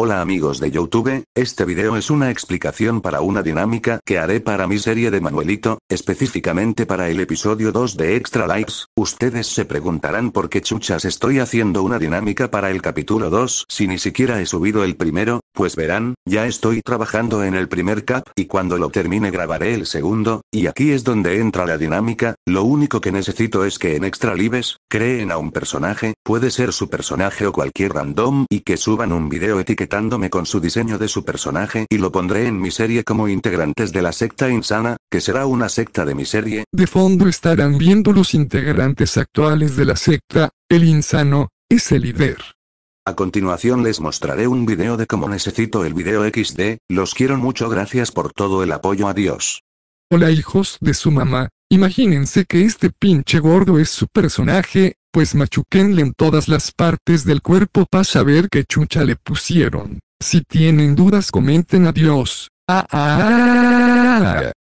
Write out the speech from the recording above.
Hola amigos de Youtube, este video es una explicación para una dinámica que haré para mi serie de Manuelito, específicamente para el episodio 2 de Extra Likes, ustedes se preguntarán por qué chuchas estoy haciendo una dinámica para el capítulo 2 si ni siquiera he subido el primero, pues verán, ya estoy trabajando en el primer cap y cuando lo termine grabaré el segundo, y aquí es donde entra la dinámica, lo único que necesito es que en Extra Lives, Creen a un personaje, puede ser su personaje o cualquier random, y que suban un video etiquetándome con su diseño de su personaje y lo pondré en mi serie como integrantes de la secta insana, que será una secta de mi serie. De fondo estarán viendo los integrantes actuales de la secta, el insano, es el líder. A continuación les mostraré un video de cómo necesito el video XD, los quiero mucho gracias por todo el apoyo adiós. Hola hijos de su mamá, Imagínense que este pinche gordo es su personaje, pues machuquenle en todas las partes del cuerpo para saber qué chucha le pusieron. Si tienen dudas comenten adiós. Dios. ah, ah, ah, ah